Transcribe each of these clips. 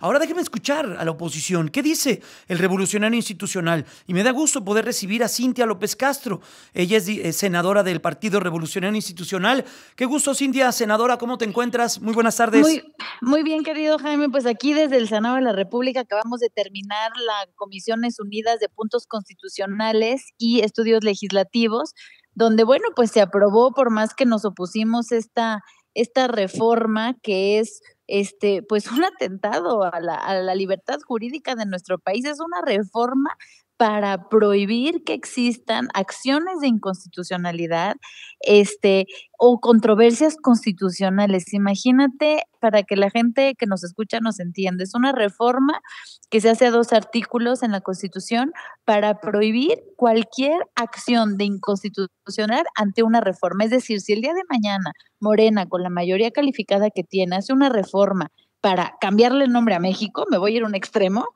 Ahora déjeme escuchar a la oposición. ¿Qué dice el revolucionario institucional? Y me da gusto poder recibir a Cintia López Castro. Ella es eh, senadora del Partido Revolucionario Institucional. Qué gusto, Cintia, senadora. ¿Cómo te encuentras? Muy buenas tardes. Muy, bien, querido Jaime. Pues aquí desde el Senado de la República acabamos de terminar las Comisiones Unidas de Puntos Constitucionales y Estudios Legislativos, donde, bueno, pues se aprobó, por más que nos opusimos, esta, esta reforma que es este, pues un atentado a la, a la libertad jurídica de nuestro país, es una reforma para prohibir que existan acciones de inconstitucionalidad este, o controversias constitucionales. Imagínate, para que la gente que nos escucha nos entienda, es una reforma que se hace a dos artículos en la Constitución para prohibir cualquier acción de inconstitucional ante una reforma. Es decir, si el día de mañana Morena, con la mayoría calificada que tiene, hace una reforma para cambiarle el nombre a México, me voy a ir a un extremo,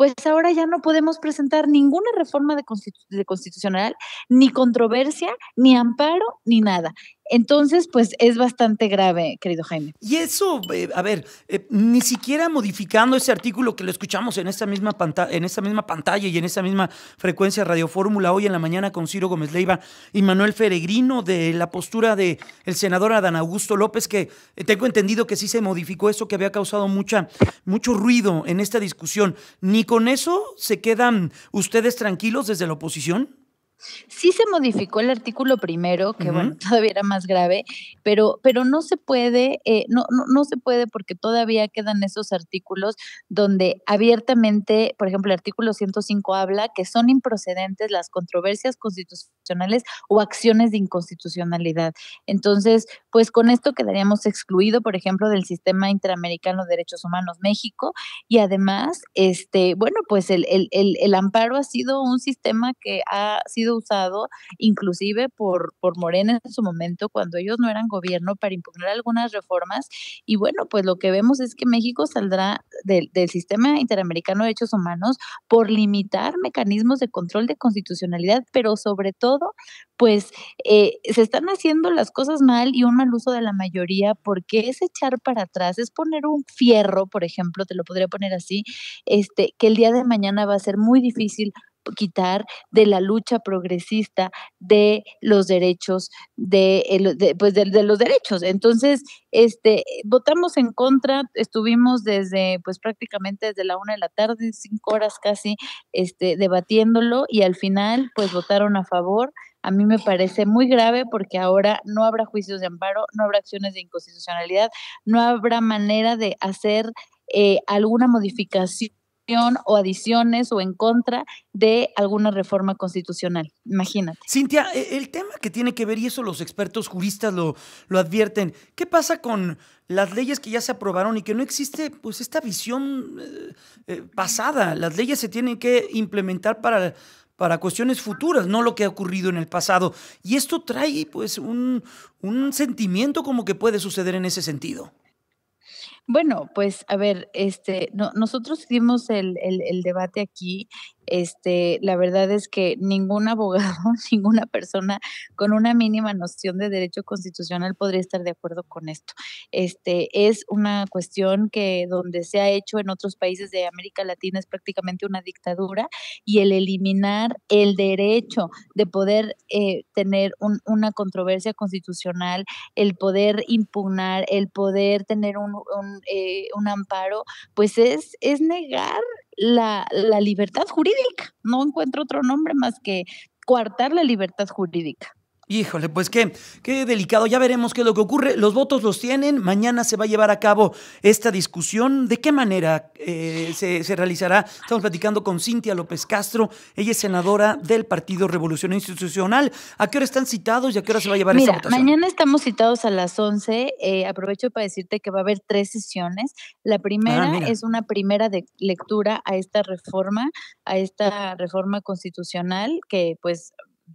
pues ahora ya no podemos presentar ninguna reforma de, constitucional, ni controversia, ni amparo, ni nada. Entonces, pues es bastante grave, querido Jaime. Y eso, eh, a ver, eh, ni siquiera modificando ese artículo que lo escuchamos en esta misma, en esta misma pantalla y en esa misma frecuencia Radio Fórmula hoy en la mañana con Ciro Gómez Leiva y Manuel Feregrino de la postura del el senador Adán Augusto López, que eh, tengo entendido que sí se modificó eso, que había causado mucha, mucho ruido en esta discusión. ¿Ni con eso se quedan ustedes tranquilos desde la oposición? Sí se modificó el artículo primero, que bueno, todavía era más grave, pero, pero no se puede, eh, no, no, no, se puede porque todavía quedan esos artículos donde abiertamente, por ejemplo, el artículo 105 habla que son improcedentes las controversias constitucionales o acciones de inconstitucionalidad. Entonces, pues con esto quedaríamos excluido, por ejemplo, del sistema interamericano de derechos humanos México y además, este, bueno, pues el, el, el amparo ha sido un sistema que ha sido usado inclusive por, por Morena en su momento cuando ellos no eran gobierno para impugnar algunas reformas. Y bueno, pues lo que vemos es que México saldrá del, sistema interamericano de derechos humanos por limitar mecanismos de control de constitucionalidad, pero sobre todo, pues eh, se están haciendo las cosas mal y un mal uso de la mayoría porque es echar para atrás, es poner un fierro, por ejemplo, te lo podría poner así, este, que el día de mañana va a ser muy difícil quitar de la lucha progresista de los derechos de, pues de, los derechos entonces este votamos en contra estuvimos desde pues prácticamente desde la una de la tarde cinco horas casi este debatiéndolo y al final pues votaron a favor a mí me parece muy grave porque ahora no habrá juicios de amparo, no habrá acciones de inconstitucionalidad, no habrá manera de hacer eh, alguna modificación o adiciones o en contra de alguna reforma constitucional. Imagínate. Cintia, e, el tema que tiene que ver, y eso los expertos juristas lo, advierten, ¿qué pasa con las leyes que ya se aprobaron y que no existe pues esta visión eh, eh, pasada? Las leyes se tienen que implementar para para cuestiones futuras, no lo que ha ocurrido en el pasado. Y esto trae pues un sentimiento como que puede suceder en ese sentido. Bueno, pues a ver, este, nosotros hicimos el, debate aquí. Este, la verdad es que ningún abogado, ninguna persona con una mínima noción de derecho constitucional podría estar de acuerdo con esto. Este, es una cuestión que donde se ha hecho en otros países de América Latina es prácticamente una dictadura y el eliminar el derecho de poder eh, tener un, una controversia constitucional, el poder impugnar, el poder tener un eh, un, amparo, pues es, es negar la, la libertad jurídica. No encuentro otro nombre más que coartar la libertad jurídica. Híjole, pues qué, qué delicado. Ya veremos qué es lo que ocurre. Los votos los tienen. Mañana se va a llevar a cabo esta discusión. ¿De qué manera eh, se, realizará? Estamos platicando con Cintia López Castro. Ella es senadora del Partido Revolución Institucional. ¿A qué hora están citados y a qué hora se va a llevar esta votación? Mañana estamos citados a las 11. Eh, aprovecho para decirte que va a haber tres sesiones. La primera ah, es una primera lectura a esta reforma, a esta reforma constitucional que pues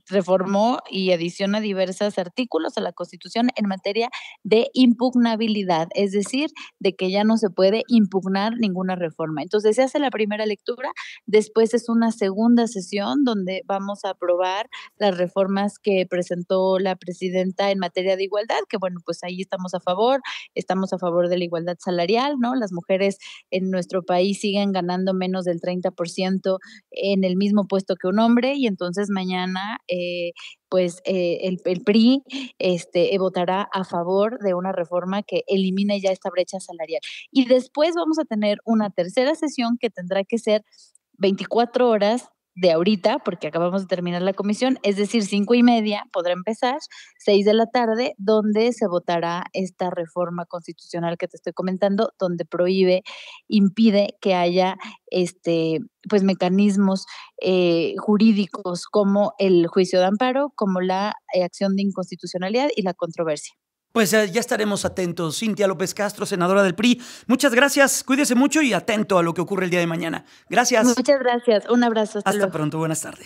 reformó y adiciona diversos artículos a la Constitución en materia de impugnabilidad, es decir, de que ya no se puede impugnar ninguna reforma. Entonces se hace la primera lectura, después es una segunda sesión donde vamos a aprobar las reformas que presentó la presidenta en materia de igualdad, que bueno, pues ahí estamos a favor, estamos a favor de la igualdad salarial, ¿no? Las mujeres en nuestro país siguen ganando menos del 30% en el mismo puesto que un hombre y entonces mañana eh, pues eh, el, PRI este, votará a favor de una reforma que elimine ya esta brecha salarial. Y después vamos a tener una tercera sesión que tendrá que ser 24 horas de ahorita, porque acabamos de terminar la comisión, es decir, cinco y media podrá empezar, seis de la tarde, donde se votará esta reforma constitucional que te estoy comentando, donde prohíbe, impide que haya este, pues mecanismos eh, jurídicos como el juicio de amparo, como la eh, acción de inconstitucionalidad y la controversia. Pues eh, ya estaremos atentos. Cintia López Castro, senadora del PRI, muchas gracias. Cuídese mucho y atento a lo que ocurre el día de mañana. Gracias. Muchas gracias. Un abrazo. Hasta, pronto. Buenas tardes.